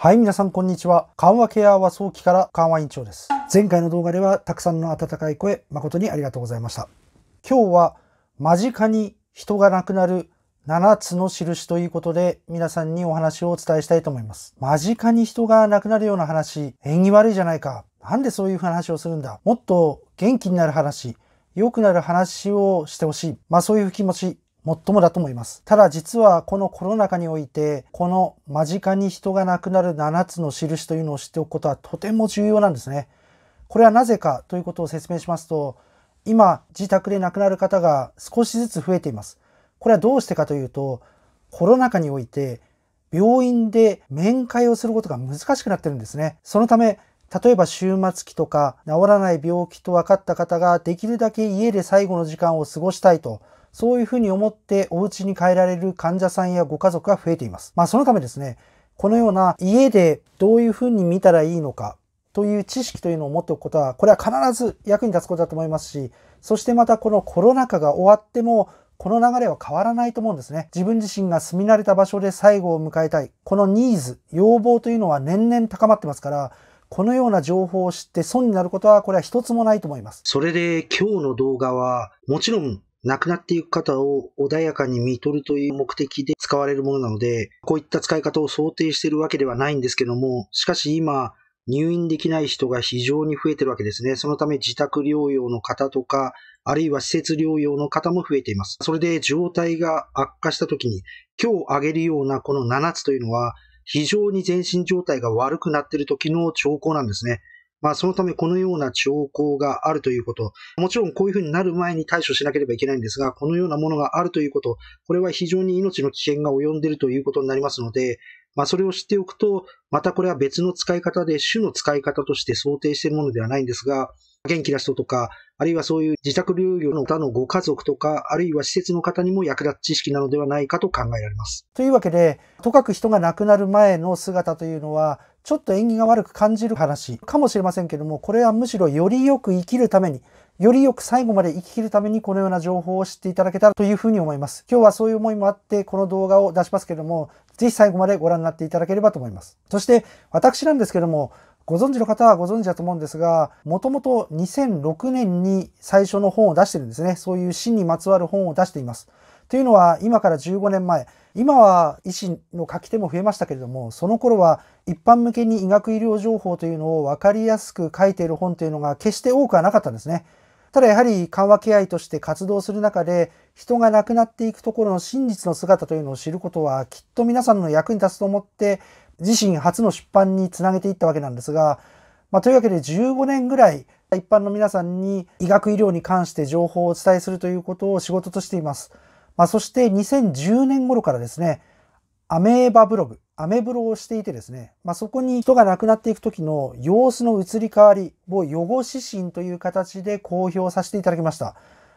はい、皆さん、こんにちは。緩和ケア和早期から緩和委員長です。前回の動画では、たくさんの温かい声、誠にありがとうございました。今日は、間近に人が亡くなる7つの印ということで、皆さんにお話をお伝えしたいと思います。間近に人が亡くなるような話、縁起悪いじゃないか。なんでそういう話をするんだ。もっと元気になる話、良くなる話をしてほしい。まあそういう気持ち、最もだと思います。ただ実はこのコロナ禍において、この間近に人が亡くなる7つの印というのを知っておくことはとても重要なんですね。これはなぜかということを説明しますと、今自宅で亡くなる方が少しずつ増えています。これはどうしてかというと、コロナ禍において病院で面会をすることが難しくなってるんですね。そのため、例えば終末期とか治らない病気と分かった方ができるだけ家で最後の時間を過ごしたいとそういうふうに思ってお家に帰られる患者さんやご家族が増えています。まあそのためですね、このような家でどういうふうに見たらいいのかという知識というのを持っておくことは、これは必ず役に立つことだと思いますし、そしてまたこのコロナ禍が終わっても、この流れは変わらないと思うんですね。自分自身が住み慣れた場所で最後を迎えたい。このニーズ、要望というのは年々高まってますから、このような情報を知って損になることは、これは一つもないと思います。それで今日の動画は、もちろん亡くなっていく方を穏やかに見取るという目的で使われるものなので、こういった使い方を想定しているわけではないんですけども、しかし今、入院できない人が非常に増えているわけですね。そのため自宅療養の方とか、あるいは施設療養の方も増えています。それで状態が悪化した時に、今日挙げるようなこの7つというのは、非常に全身状態が悪くなっている時の兆候なんですね。まあ、そのためこのような兆候があるということ、もちろんこういうふうになる前に対処しなければいけないんですが、このようなものがあるということ、これは非常に命の危険が及んでいるということになりますので、まあ、それを知っておくと、またこれは別の使い方で、種の使い方として想定しているものではないんですが、元気な人とか、あるいはそういう自宅療養の方のご家族とか、あるいは施設の方にも役立つ知識なのではないかと考えられます。というわけで、とかく人が亡くなる前の姿というのは、ちょっと縁起が悪く感じる話かもしれませんけども、これはむしろよりよく生きるために、よりよく最後まで生ききるためにこのような情報を知っていただけたらというふうに思います。今日はそういう思いもあってこの動画を出しますけども、ぜひ最後までご覧になっていただければと思います。そして私なんですけども、ご存知の方はご存知だと思うんですが、もともと2006年に最初の本を出してるんですね。そういう死にまつわる本を出しています。というのは今から15年前今は医師の書き手も増えましたけれどもその頃は一般向けに医学医療情報というのを分かりやすく書いている本というのが決して多くはなかったんですね。ただやはり緩和ケア医として活動する中で人が亡くなっていくところの真実の姿というのを知ることはきっと皆さんの役に立つと思って自身初の出版につなげていったわけなんですが、まあ、というわけで15年ぐらい一般の皆さんに医学医療に関して情報をお伝えするということを仕事としています。まあ、そして2010年頃からですね、アメーバブログ、アメブロをしていてですね、まあ、そこに人が亡くなっていく時の様子の移り変わりを予後指針という形で公表させていただきました。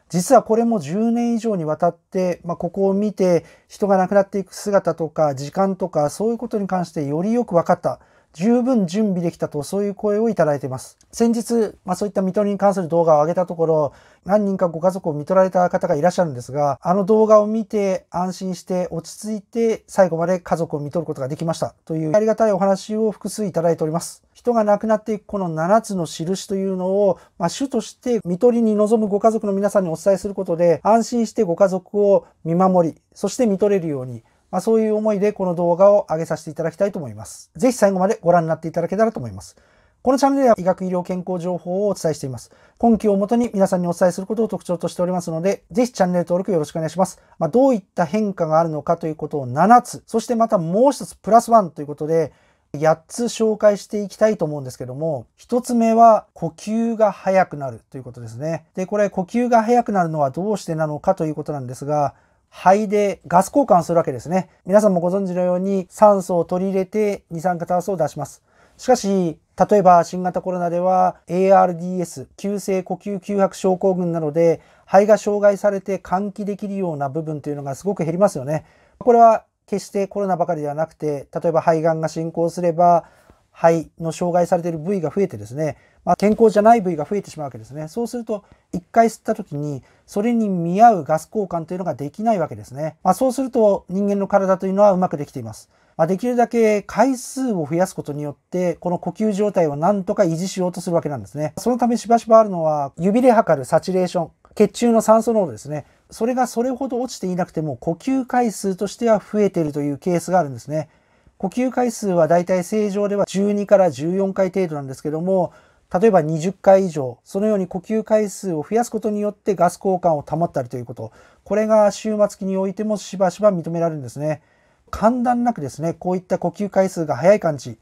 実はこれも10年以上にわたって、まあ、ここを見て人が亡くなっていく姿とか時間とかそういうことに関してよりよく分かった。十分準備できたとそういう声をいただいています。先日、まあ、そういった見取りに関する動画を上げたところ、何人かご家族を見取られた方がいらっしゃるんですが、あの動画を見て安心して落ち着いて最後まで家族を見取ることができましたというありがたいお話を複数いただいております。人が亡くなっていくこの7つの印というのを、まあ、主として見取りに臨むご家族の皆さんにお伝えすることで安心してご家族を見守り、そして見取れるようにまあ、そういう思いでこの動画を上げさせていただきたいと思います。ぜひ最後までご覧になっていただけたらと思います。このチャンネルでは医学医療健康情報をお伝えしています。今期をもとに皆さんにお伝えすることを特徴としておりますので、ぜひチャンネル登録よろしくお願いします。まあ、どういった変化があるのかということを7つ、そしてまたもう一つプラスワンということで、8つ紹介していきたいと思うんですけども、1つ目は呼吸が速くなるということですね。で、これ呼吸が速くなるのはどうしてなのかということなんですが、肺でガス交換するわけですね。皆さんもご存知のように酸素を取り入れて二酸化炭素を出します。しかし、例えば新型コロナでは ARDS、急性呼吸吸迫症候群などで肺が障害されて換気できるような部分というのがすごく減りますよね。これは決してコロナばかりではなくて、例えば肺がんが進行すれば肺の障害されている部位が増えてですね、まあ、健康じゃない部位が増えてしまうわけですね。そうすると、一回吸った時に、それに見合うガス交換というのができないわけですね。まあ、そうすると、人間の体というのはうまくできています。まあ、できるだけ回数を増やすことによって、この呼吸状態をなんとか維持しようとするわけなんですね。そのためしばしばあるのは、指で測るサチュレーション、血中の酸素濃度ですね。それがそれほど落ちていなくても、呼吸回数としては増えているというケースがあるんですね。呼吸回数はだいたい正常では12から14回程度なんですけども、例えば20回以上、そのように呼吸回数を増やすことによってガス交換を保ったりということ、これが終末期においてもしばしば認められるんですね。簡単なくですね、こういった呼吸回数が速い感じ、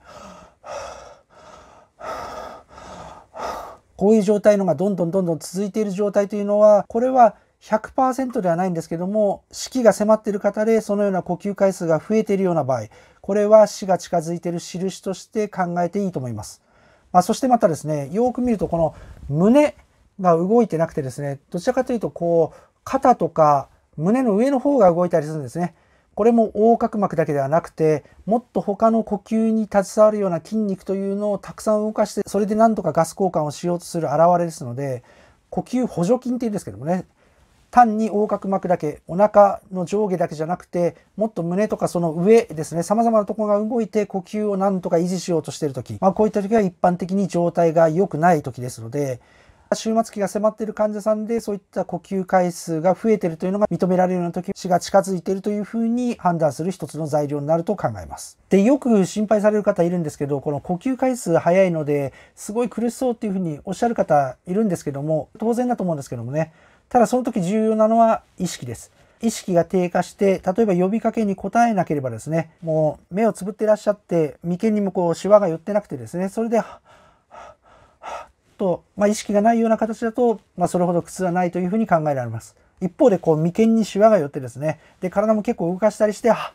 こういう状態のがどんどんどんどん続いている状態というのは、これは100%ではないんですけども、死期が迫っている方でそのような呼吸回数が増えているような場合、これは死が近づいている印として考えていいと思います。あ、そしてまたですね、よく見るとこの胸が動いてなくてですね、どちらかというとこう、肩とか胸の上の方が動いたりするんですね。これも横隔膜だけではなくて、もっと他の呼吸に携わるような筋肉というのをたくさん動かして、それでなんとかガス交換をしようとする現れですので、呼吸補助筋っていうんですけどもね、単に横隔膜だけ、お腹の上下だけじゃなくて、もっと胸とかその上ですね、様々なところが動いて呼吸をなんとか維持しようとしているとき、まあこういったときは一般的に状態が良くないときですので、終末期が迫っている患者さんでそういった呼吸回数が増えているというのが認められるような時死が近づいているというふうに判断する一つの材料になると考えます。でよく心配される方いるんですけどこの呼吸回数早いのですごい苦しそうっていうふうにおっしゃる方いるんですけども当然だと思うんですけどもねただその時重要なのは意識です。意識が低下して、例えば呼びかけに答えなければですね、もう目をつぶってらっしゃって、眉間にもこうシワが寄ってなくてですね、それで、と、まあ、意識がないような形だと、まあ、それほど苦痛はないというふうに考えられます。一方で、こう、眉間にシワが寄ってですね、で、体も結構動かしたりして、は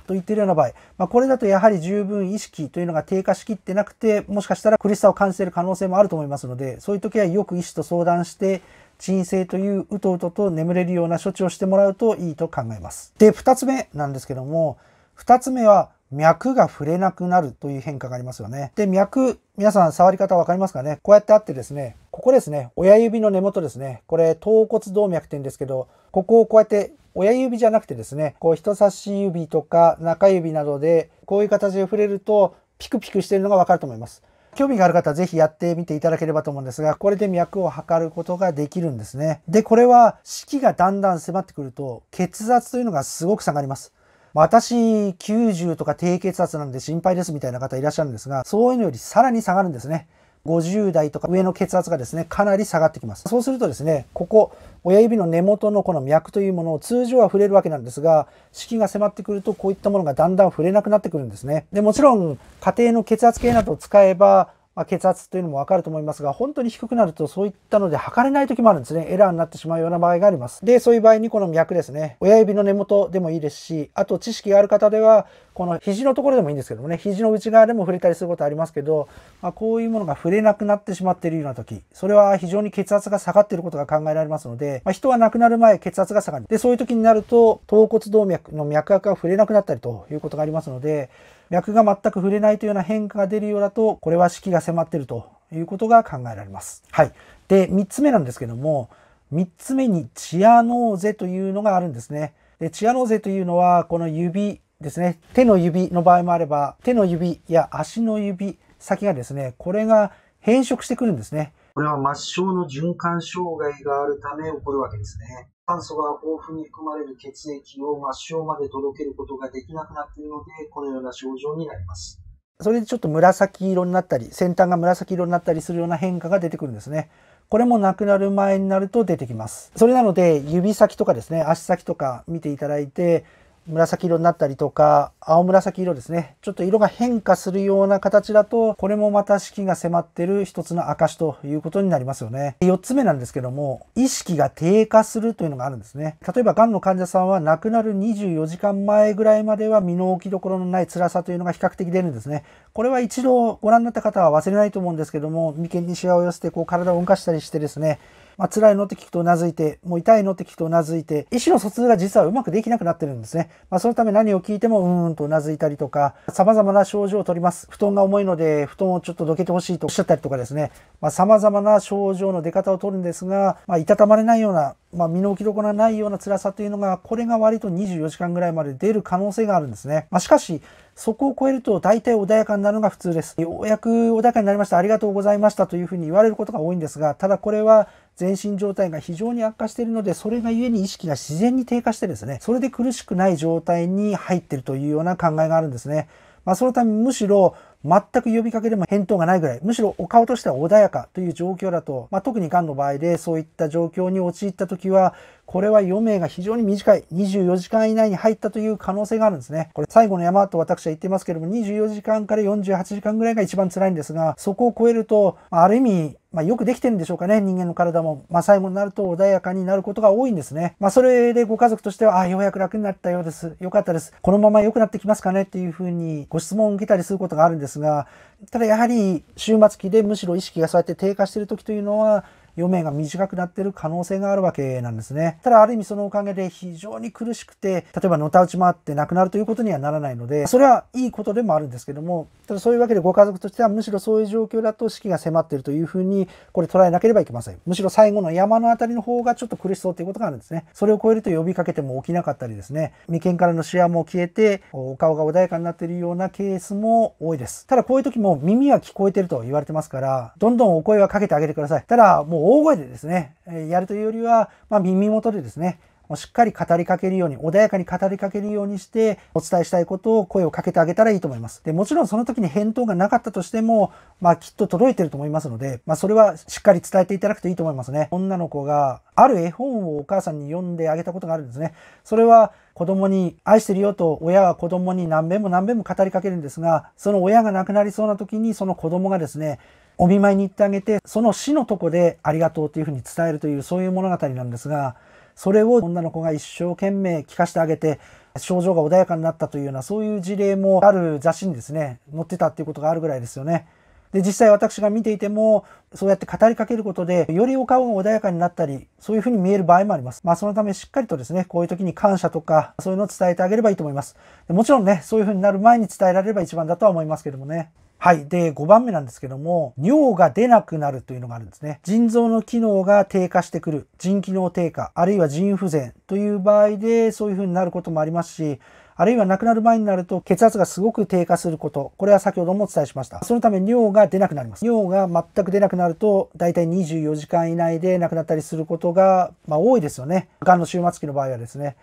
っ、と言ってるような場合、まあ、これだとやはり十分意識というのが低下しきってなくて、もしかしたら苦しさを感じている可能性もあると思いますので、そういう時はよく医師と相談して、鎮静といううとうとと眠れるような処置をしてもらうといいと考えます。で、2つ目なんですけども、2つ目は脈が触れなくなるという変化がありますよね。で、脈、皆さん触り方わかりますかねこうやってあってですね、ここですね、親指の根元ですね、これ、頭骨動脈って言うんですけど、ここをこうやって親指じゃなくてですね、こう人差し指とか中指などで、こういう形で触れると、ピクピクしてるのがわかると思います。興味がある方はぜひやってみていただければと思うんですが、これで脈を測ることができるんですね。で、これは式がだんだん迫ってくると、血圧というのがすごく下がります。私90とか低血圧なんで心配ですみたいな方いらっしゃるんですが、そういうのよりさらに下がるんですね。50代とか上の血圧がですね、かなり下がってきます。そうするとですね、ここ、親指の根元のこの脈というものを通常は触れるわけなんですが、式が迫ってくるとこういったものがだんだん触れなくなってくるんですね。で、もちろん家庭の血圧計などを使えば、まあ、血圧というのもわかると思いますが、本当に低くなるとそういったので測れない時もあるんですね。エラーになってしまうような場合があります。で、そういう場合にこの脈ですね。親指の根元でもいいですし、あと知識がある方では、この肘のところでもいいんですけどもね、肘の内側でも触れたりすることありますけど、まあ、こういうものが触れなくなってしまっているような時、それは非常に血圧が下がっていることが考えられますので、まあ、人は亡くなる前血圧が下がる。で、そういう時になると、頭骨動脈の脈拍が触れなくなったりということがありますので、脈が全く触れないというような変化が出るようだと、これは式が迫っているということが考えられます。はい。で、3つ目なんですけども、3つ目にチアノーゼというのがあるんですね。でチアノーゼというのは、この指ですね、手の指の場合もあれば、手の指や足の指先がですね、これが変色してくるんですね。これは末梢の循環障害があるため起こるわけですね。酸素が豊富に含まれる血液を末梢まで届けることができなくなっているので、このような症状になります。それでちょっと紫色になったり、先端が紫色になったりするような変化が出てくるんですね。これもなくなる前になると出てきます。それなので、指先とかですね、足先とか見ていただいて、紫色になったりとか、青紫色ですね。ちょっと色が変化するような形だと、これもまた四季が迫ってる一つの証ということになりますよね。4つ目なんですけども、意識が低下するというのがあるんですね。例えば、がんの患者さんは亡くなる24時間前ぐらいまでは身の置きどころのない辛さというのが比較的出るんですね。これは一度ご覧になった方は忘れないと思うんですけども、眉間にしわを寄せてこう体を動かしたりしてですね、まあ、辛いのって聞くとうなずいて、もう痛いのって聞くとうなずいて、意思の疎通が実はうまくできなくなってるんですね。まあ、そのため何を聞いてもうーんとうなずいたりとか、様々な症状をとります。布団が重いので、布団をちょっとどけてほしいとおっしゃったりとかですね、まあ、様々な症状の出方をとるんですが、まあ、いたたまれないようなまあ、身の置きどころがないような辛さというのが、これが割と24時間ぐらいまで出る可能性があるんですね。まあ、しかし、そこを超えると大体穏やかになるのが普通です。ようやく穏やかになりました、ありがとうございましたというふうに言われることが多いんですが、ただこれは全身状態が非常に悪化しているので、それがゆえに意識が自然に低下してですね、それで苦しくない状態に入っているというような考えがあるんですね。まあ、そのためむしろ全く呼びかけでも返答がないぐらい、むしろお顔としては穏やかという状況だと、まあ、特にがんの場合でそういった状況に陥った時は、これは余命が非常に短い、24時間以内に入ったという可能性があるんですね。これ最後の山と私は言ってますけども、24時間から48時間ぐらいが一番辛いんですが、そこを超えると、ある意味、まあ、よくできてるんでしょうかね、人間の体も。まあ、最後になると穏やかになることが多いんですね。まあ、それでご家族としては、ああ、ようやく楽になったようです。よかったです。このまま良くなってきますかねっていうふうにご質問を受けたりすることがあるんですが、ただやはり、終末期でむしろ意識がそうやって低下している時というのは、余命が短くなってる可能性があるわけなんですね。ただある意味そのおかげで非常に苦しくて、例えばのたうち回って亡くなるということにはならないので、それはいいことでもあるんですけども、ただそういうわけでご家族としてはむしろそういう状況だと死期が迫っているというふうに、これ捉えなければいけません。むしろ最後の山のあたりの方がちょっと苦しそうということがあるんですね。それを超えると呼びかけても起きなかったりですね、眉間からの視野も消えて、お顔が穏やかになっているようなケースも多いです。ただこういう時も耳は聞こえてると言われてますから、どんどんお声はかけてあげてください。ただもうう大声でですね、やるというよりは、まあ、耳元でですね、しっかり語りかけるように、穏やかに語りかけるようにして、お伝えしたいことを声をかけてあげたらいいと思います。で、もちろんその時に返答がなかったとしても、まあきっと届いてると思いますので、まあそれはしっかり伝えていただくといいと思いますね。女の子がある絵本をお母さんに読んであげたことがあるんですね。それは子供に愛してるよと親は子供に何べんも何べんも語りかけるんですが、その親が亡くなりそうな時にその子供がですね、お見舞いに行ってあげて、その死のとこでありがとうというふうに伝えるというそういう物語なんですが、それを女の子が一生懸命聞かせてあげて、症状が穏やかになったというような、そういう事例もある雑誌にですね、載ってたっていうことがあるぐらいですよね。で、実際私が見ていても、そうやって語りかけることで、よりお顔が穏やかになったり、そういうふうに見える場合もあります。まあ、そのためしっかりとですね、こういう時に感謝とか、そういうのを伝えてあげればいいと思います。もちろんね、そういうふうになる前に伝えられれば一番だとは思いますけどもね。はい。で、5番目なんですけども、尿が出なくなるというのがあるんですね。腎臓の機能が低下してくる、腎機能低下、あるいは腎不全という場合で、そういうふうになることもありますし、あるいは亡くなる前になると血圧がすごく低下すること。これは先ほどもお伝えしました。そのため尿が出なくなります。尿が全く出なくなると、大体24時間以内で亡くなったりすることが、まあ、多いですよね。がんの終末期の場合はですね。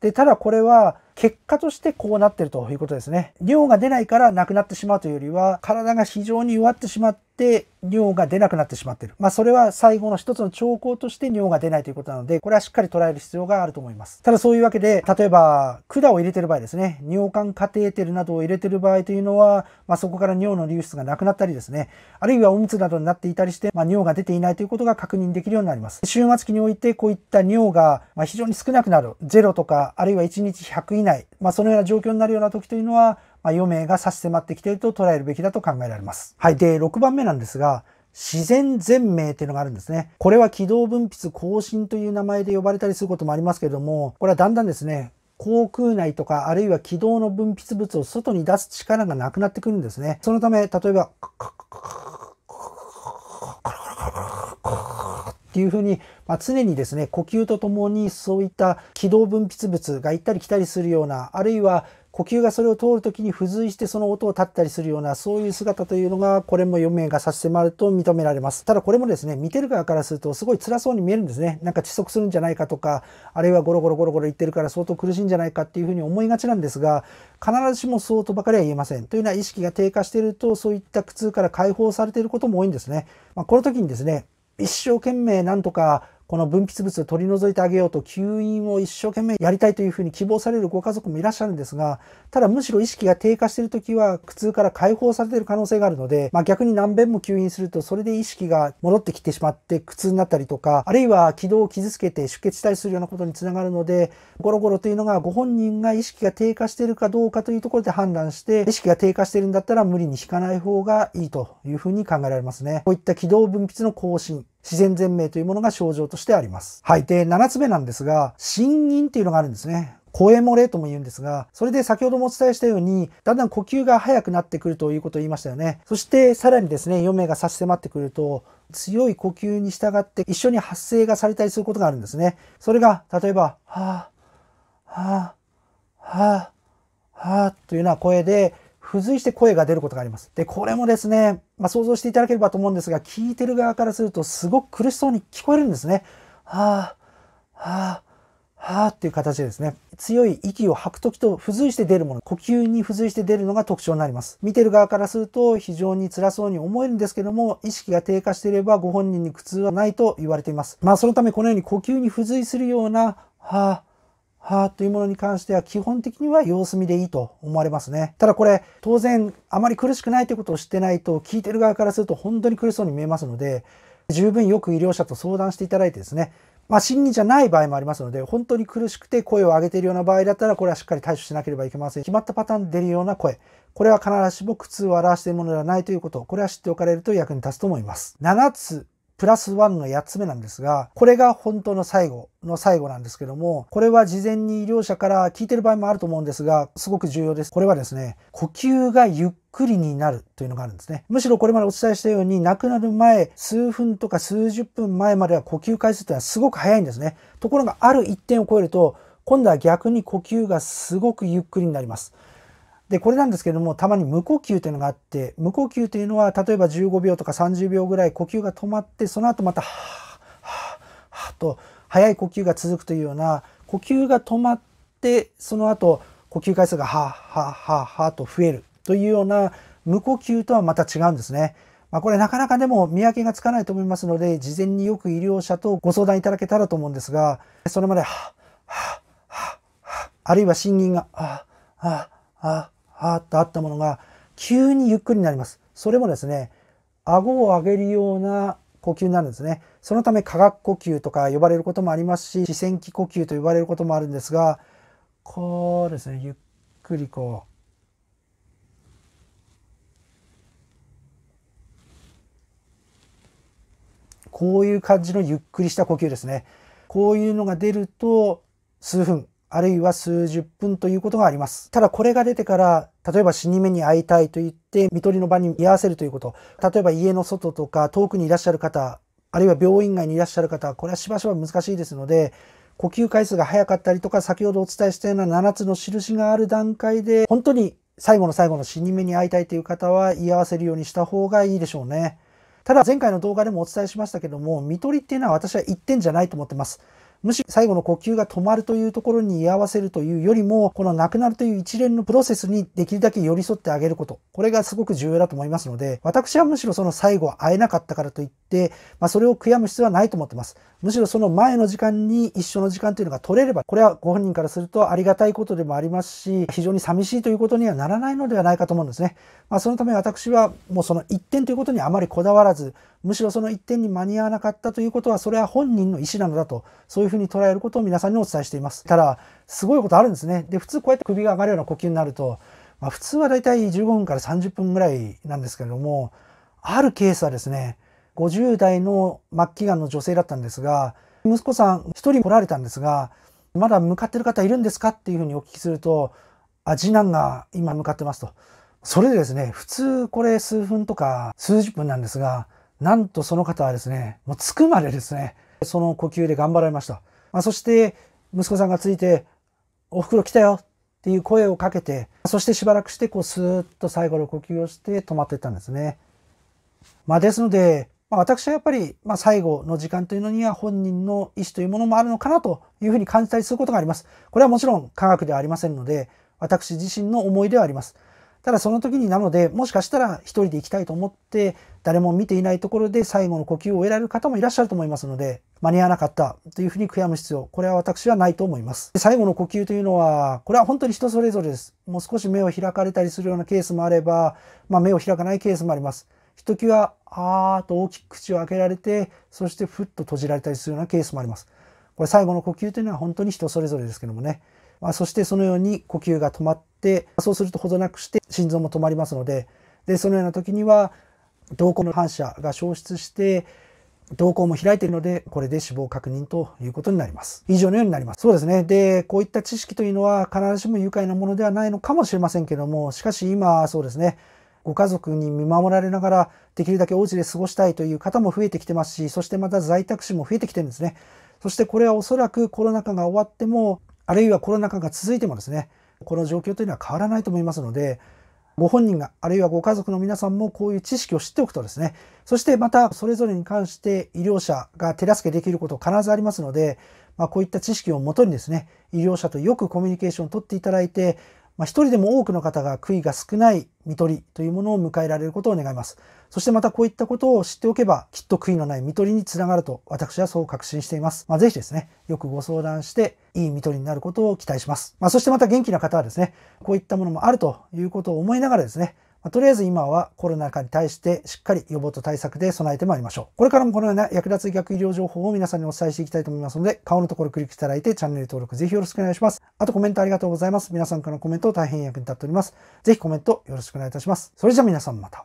で、ただこれは、結果としてこうなってるということですね。尿が出ないからなくなってしまうというよりは、体が非常に弱ってしまって、尿が出なくなってしまってる。まあ、それは最後の一つの兆候として尿が出ないということなので、これはしっかり捉える必要があると思います。ただそういうわけで、例えば、管を入れてる場合ですね、尿管カテーテルなどを入れてる場合というのは、まあ、そこから尿の流出がなくなったりですね、あるいはおむつなどになっていたりして、まあ、尿が出ていないということが確認できるようになります。終末期において、こういった尿が、ま非常に少なくなる。0とか、あるいは1日100以内ない、まあ、そのような状況になるような時というのは、まあ、余命が差し迫ってきていると捉えるべきだと考えられます。はい。で、6番目なんですが、自然全命っていうのがあるんですね。これは軌道分泌更新という名前で呼ばれたりすることもありますけれども、これはだんだんですね、航空内とかあるいは軌道の分泌物を外に出す力がなくなってくるんですね。そのため、例えば、ていうふうに、まあ、常にですね、呼吸とともにそういった気道分泌物が行ったり来たりするような、あるいは呼吸がそれを通るときに付随してその音を立ったりするような、そういう姿というのが、これも余命が差し迫ると認められます。ただこれもですね、見てる側からするとすごい辛そうに見えるんですね。なんか窒息するんじゃないかとか、あるいはゴロゴロゴロゴロ言ってるから相当苦しいんじゃないかっていうふうに思いがちなんですが、必ずしもそうとばかりは言えません。というのは意識が低下していると、そういった苦痛から解放されていることも多いんですね。まあ、この時にですね、一生懸命なんとかこの分泌物を取り除いてあげようと吸引を一生懸命やりたいというふうに希望されるご家族もいらっしゃるんですが、ただむしろ意識が低下している時は苦痛から解放されている可能性があるので、まあ、逆に何遍も吸引するとそれで意識が戻ってきてしまって苦痛になったりとか、あるいは気道を傷つけて出血したりするようなことにつながるので、ゴロゴロというのがご本人が意識が低下しているかどうかというところで判断して、意識が低下しているんだったら無理に引かない方がいいというふうに考えられますね。こういった気道分泌の更新、自然全命というものが症状としてあります。はい。で、7つ目なんですが、心因っていうのがあるんですね。声漏れとも言うんですが、それで先ほどもお伝えしたように、だんだん呼吸が速くなってくるということを言いましたよね。そしてさらにですね、余命が差し迫ってくると、強い呼吸に従って一緒に発生がされたりすることがあるんですね。それが、例えば、はあ、はあ、はあ、はあ、というような声で、付随して声が出ることがあります。で、これもですね、まあ、想像していただければと思うんですが、聞いてる側からするとすごく苦しそうに聞こえるんですね。はあ、はあ、はあっていう形でですね、強い息を吐くときと付随して出るもの、呼吸に付随して出るのが特徴になります。見てる側からすると非常に辛そうに思えるんですけども、意識が低下していればご本人に苦痛はないと言われています。まあ、そのためこのように呼吸に付随するような、はあ、派というものに関しては基本的には様子見でいいと思われますね。ただこれ当然あまり苦しくないということを知ってないと聞いてる側からすると本当に苦しそうに見えますので十分よく医療者と相談していただいてですねまあ、審議じゃない場合もありますので、本当に苦しくて声を上げているような場合だったら、これはしっかり対処しなければいけません。決まったパターンで出るような声。これは必ずしも苦痛を表しているものではないということ。これは知っておかれると役に立つと思います。7つプラスワンの8つ目なんですが、これが本当の最後の最後なんですけども、これは事前に医療者から聞いてる場合もあると思うんですが、すごく重要です。これはですね、呼吸がゆっくりになるというのがあるんですね。むしろこれまでお伝えしたように、亡くなる前、数分とか数十分前までは呼吸回数というのはすごく早いんですね。ところがある一点を超えると、今度は逆に呼吸がすごくゆっくりになります。で、これなんですけども、たまに無呼吸というのがあって、無呼吸というのは、例えば15秒とか30秒ぐらい呼吸が止まって、その後また、はぁ、はぁ、はぁと、早い呼吸が続くというような、呼吸が止まって、その後、呼吸回数がはぁ、はぁ、はぁ、はぁと増えるというような、無呼吸とはまた違うんですね。まあ、これなかなかでも見分けがつかないと思いますので、事前によく医療者とご相談いただけたらと思うんですが、それまで、はぁ、はぁ、はぁ、あるいは心銀が、はぁ、はぁ、はぁ、はーっとあったものが急にゆっくりになります。それもですね、顎を上げるような呼吸になるんですね。そのため下学呼吸とか呼ばれることもありますし、視線器呼吸と呼ばれることもあるんですが、こうですね、ゆっくりこう。こういう感じのゆっくりした呼吸ですね。こういうのが出ると数分あるいは数十分ということがあります。ただこれが出てから、例えば死に目に会いたいと言って、看取りの場に居合わせるということ。例えば家の外とか遠くにいらっしゃる方、あるいは病院外にいらっしゃる方、これはしばしば難しいですので、呼吸回数が早かったりとか、先ほどお伝えしたような7つの印がある段階で、本当に最後の最後の死に目に会いたいという方は居合わせるようにした方がいいでしょうね。ただ前回の動画でもお伝えしましたけども、看取りっていうのは私は一点じゃないと思ってます。むしろ最後の呼吸が止まるというところに居合わせるというよりも、この亡くなるという一連のプロセスにできるだけ寄り添ってあげること、これがすごく重要だと思いますので、私はむしろその最後会えなかったからといって、まあ、それを悔やむ必要はないと思ってます。むしろその前の時間に一緒の時間というのが取れれば、これはご本人からするとありがたいことでもありますし、非常に寂しいということにはならないのではないかと思うんですね。まあ、そのため私はもうその一点ということにあまりこだわらず、むしろその一点に間に合わなかったということは、それは本人の意思なのだと、そういうふうに捉えることを皆さんにお伝えしています。ただ、すごいことあるんですね。で、普通こうやって首が上がるような呼吸になると、まあ、普通はだいたい15分から30分ぐらいなんですけれども、あるケースはですね、50代の末期がんの女性だったんですが、息子さん1人来られたんですが、まだ向かってる方いるんですかっていうふうにお聞きすると、あ、次男が今向かってますと。それでですね、普通これ数分とか数十分なんですが、なんとその方はですね、もう着くまでですね、その呼吸で頑張られました。まあ、そして、息子さんがついて、お袋来たよっていう声をかけて、そしてしばらくして、こう、スーッと最後の呼吸をして止まっていったんですね。まあ、ですので、まあ、私はやっぱり、まあ、最後の時間というのには本人の意思というものもあるのかなというふうに感じたりすることがあります。これはもちろん科学ではありませんので、私自身の思いではあります。ただその時になのでもしかしたら一人で行きたいと思って誰も見ていないところで最後の呼吸を終えられる方もいらっしゃると思いますので間に合わなかったというふうに悔やむ必要これは私はないと思います最後の呼吸というのはこれは本当に人それぞれですもう少し目を開かれたりするようなケースもあれば、まあ、目を開かないケースもありますひときわあーと大きく口を開けられてそしてふっと閉じられたりするようなケースもありますこれ最後の呼吸というのは本当に人それぞれですけどもねまあ、そしてそのように呼吸が止まってそうするとほどなくして心臓も止まりますのででそのような時には瞳孔の反射が消失して瞳孔も開いているので、これで死亡確認ということになります。以上のようになります。そうですね。で、こういった知識というのは必ずしも愉快なものではないのかもしれませんけども、しかし今、そうですね。ご家族に見守られながら、できるだけお家で過ごしたいという方も増えてきてますし、そしてまた在宅死も増えてきてるんですね。そしてこれはおそらくコロナ禍が終わっても、あるいはコロナ禍が続いてもですね、この状況というのは変わらないと思いますので、ご本人が、あるいはご家族の皆さんもこういう知識を知っておくとですね、そしてまたそれぞれに関して医療者が手助けできること必ずありますので、まあ、こういった知識をもとにですね、医療者とよくコミュニケーションをとっていただいて、まあ、一人でも多くの方が悔いが少ない看取りというものを迎えられることを願います。そしてまたこういったことを知っておけば、きっと悔いのない見取りにつながると、私はそう確信しています。まあ、ぜひですね、よくご相談して、いい見取りになることを期待します。まあ、そしてまた元気な方はですね、こういったものもあるということを思いながらですね、まあ、とりあえず今はコロナ禍に対してしっかり予防と対策で備えてまいりましょう。これからもこのような役立つ逆医療情報を皆さんにお伝えしていきたいと思いますので、顔のところクリックいただいてチャンネル登録ぜひよろしくお願いします。あとコメントありがとうございます。皆さんからのコメント大変役に立っております。ぜひコメントよろしくお願いいたします。それじゃあ皆さんまた。